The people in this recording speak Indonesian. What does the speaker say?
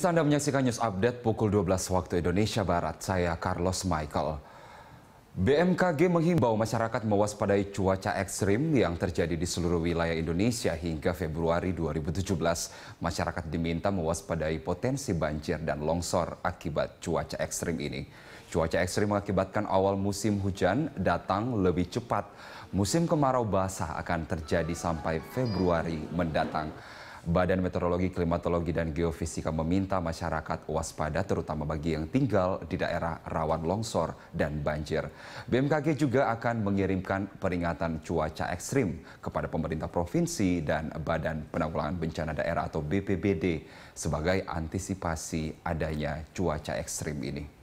Anda menyaksikan news update pukul 12 waktu Indonesia Barat. Saya Carlos Michael. BMKG menghimbau masyarakat mewaspadai cuaca ekstrim yang terjadi di seluruh wilayah Indonesia hingga Februari 2017. Masyarakat diminta mewaspadai potensi banjir dan longsor akibat cuaca ekstrim ini. Cuaca ekstrim mengakibatkan awal musim hujan datang lebih cepat. Musim kemarau basah akan terjadi sampai Februari mendatang. Badan Meteorologi, Klimatologi, dan Geofisika meminta masyarakat waspada terutama bagi yang tinggal di daerah rawan longsor dan banjir. BMKG juga akan mengirimkan peringatan cuaca ekstrim kepada pemerintah provinsi dan Badan Penanggulangan Bencana Daerah atau BPBD sebagai antisipasi adanya cuaca ekstrim ini.